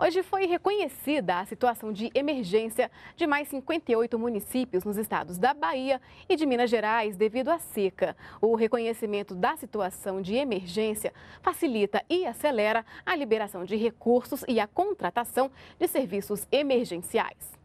Hoje foi reconhecida a situação de emergência de mais 58 municípios nos estados da Bahia e de Minas Gerais devido à seca. O reconhecimento da situação de emergência facilita e acelera a liberação de recursos e a contratação de serviços emergenciais.